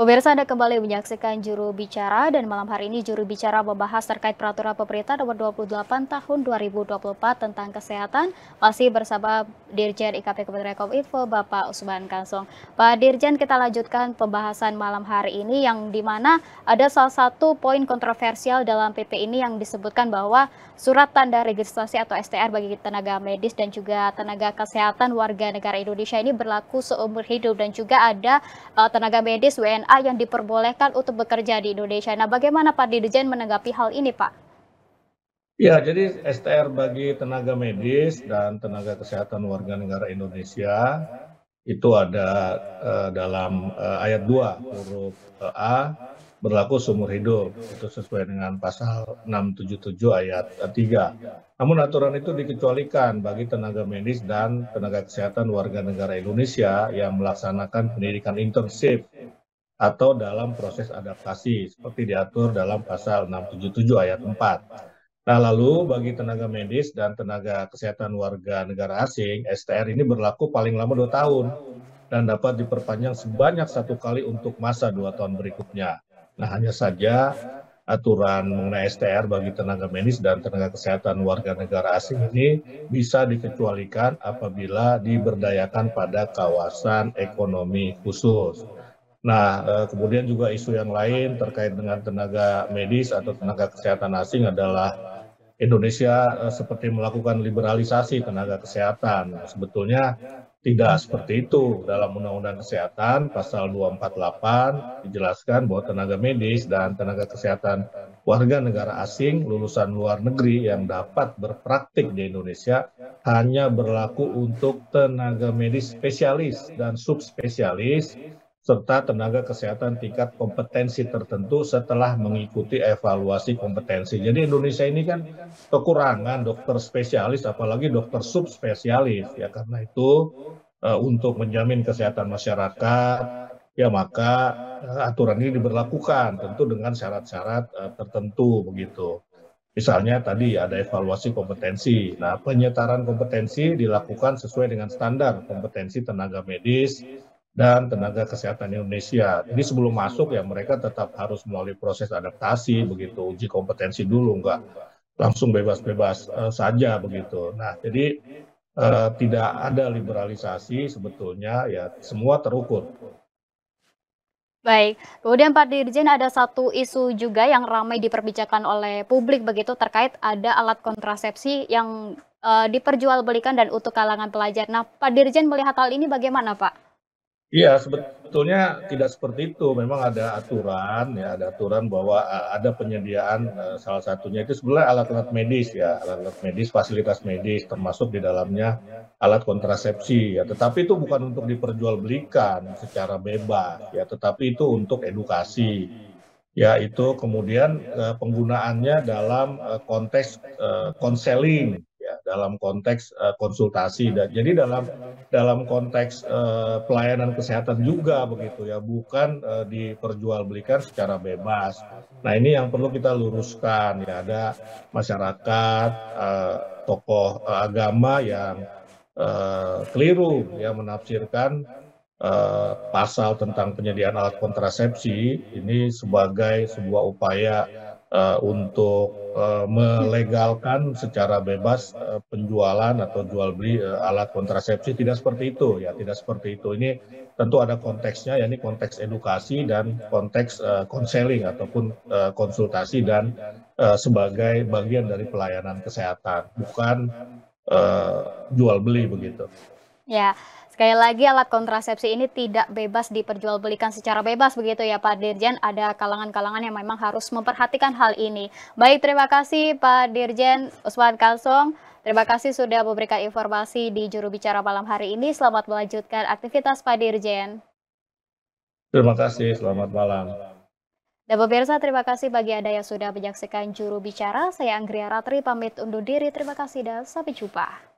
Pemirsa Anda kembali menyaksikan juru bicara dan malam hari ini juru bicara membahas terkait peraturan pemerintah nomor 28 tahun 2024 tentang kesehatan masih bersama Dirjen IKP Kementerian Kominfo Bapak Usman Kansong. Pak Dirjen kita lanjutkan pembahasan malam hari ini yang dimana ada salah satu poin kontroversial dalam PP ini yang disebutkan bahwa surat tanda registrasi atau STR bagi tenaga medis dan juga tenaga kesehatan warga negara Indonesia ini berlaku seumur hidup dan juga ada eh, tenaga medis WNA WNA yang diperbolehkan untuk bekerja di Indonesia. Nah, bagaimana Pak Dirjen menanggapi hal ini, Pak? Ya, jadi STR bagi tenaga medis dan tenaga kesehatan warga negara Indonesia itu ada uh, dalam uh, ayat 2 huruf uh, A berlaku seumur hidup. Itu sesuai dengan pasal 677 ayat 3. Namun aturan itu dikecualikan bagi tenaga medis dan tenaga kesehatan warga negara Indonesia yang melaksanakan pendidikan internship atau dalam proses adaptasi seperti diatur dalam pasal 677 ayat 4. Nah, lalu bagi tenaga medis dan tenaga kesehatan warga negara asing, STR ini berlaku paling lama 2 tahun dan dapat diperpanjang sebanyak satu kali untuk masa 2 tahun berikutnya. Nah, hanya saja aturan mengenai STR bagi tenaga medis dan tenaga kesehatan warga negara asing ini bisa dikecualikan apabila diberdayakan pada kawasan ekonomi khusus. Nah, eh, kemudian juga isu yang lain terkait dengan tenaga medis atau tenaga kesehatan asing adalah Indonesia eh, seperti melakukan liberalisasi tenaga kesehatan. Nah, sebetulnya tidak seperti itu. Dalam Undang-Undang Kesehatan pasal 248 dijelaskan bahwa tenaga medis dan tenaga kesehatan warga negara asing lulusan luar negeri yang dapat berpraktik di Indonesia hanya berlaku untuk tenaga medis spesialis dan subspesialis serta tenaga kesehatan tingkat kompetensi tertentu setelah mengikuti evaluasi kompetensi. Jadi Indonesia ini kan kekurangan dokter spesialis, apalagi dokter subspesialis. Ya karena itu uh, untuk menjamin kesehatan masyarakat, ya maka uh, aturan ini diberlakukan tentu dengan syarat-syarat uh, tertentu begitu. Misalnya tadi ada evaluasi kompetensi. Nah, penyetaran kompetensi dilakukan sesuai dengan standar kompetensi tenaga medis dan tenaga kesehatan Indonesia. ini sebelum masuk ya mereka tetap harus melalui proses adaptasi begitu, uji kompetensi dulu enggak langsung bebas-bebas uh, saja begitu. Nah, jadi uh, tidak ada liberalisasi sebetulnya ya semua terukur. Baik, kemudian Pak Dirjen ada satu isu juga yang ramai diperbincangkan oleh publik begitu terkait ada alat kontrasepsi yang uh, diperjualbelikan dan untuk kalangan pelajar. Nah, Pak Dirjen melihat hal ini bagaimana, Pak? Iya, sebetulnya tidak seperti itu. Memang ada aturan, ya, ada aturan bahwa e, ada penyediaan e, salah satunya itu sebenarnya alat-alat medis, ya, alat-alat medis, fasilitas medis, termasuk di dalamnya alat kontrasepsi, ya. Tetapi itu bukan untuk diperjualbelikan secara bebas, ya, tetapi itu untuk edukasi, ya itu kemudian e, penggunaannya dalam konteks konseling Uh, ya dalam konteks uh, konsultasi dan jadi dalam dalam konteks uh, pelayanan kesehatan juga begitu ya bukan uh, diperjualbelikan secara bebas. Nah ini yang perlu kita luruskan ya ada masyarakat uh, tokoh uh, agama yang uh, keliru ya menafsirkan Uh, pasal tentang penyediaan alat kontrasepsi ini sebagai sebuah upaya uh, untuk Eh, melegalkan secara bebas eh, penjualan atau jual beli eh, alat kontrasepsi tidak seperti itu ya tidak seperti itu ini tentu ada konteksnya yakni konteks edukasi dan konteks konseling uh, ataupun uh, konsultasi dan uh, sebagai bagian dari pelayanan kesehatan bukan uh, jual beli begitu ya Sekali lagi alat kontrasepsi ini tidak bebas diperjualbelikan secara bebas begitu ya Pak Dirjen. Ada kalangan-kalangan yang memang harus memperhatikan hal ini. Baik, terima kasih Pak Dirjen Usman Kalsong. Terima kasih sudah memberikan informasi di juru bicara malam hari ini. Selamat melanjutkan aktivitas Pak Dirjen. Terima kasih, selamat malam. Dan pemirsa, terima kasih bagi Anda yang sudah menyaksikan juru bicara. Saya Anggria Ratri, pamit undur diri. Terima kasih dan sampai jumpa.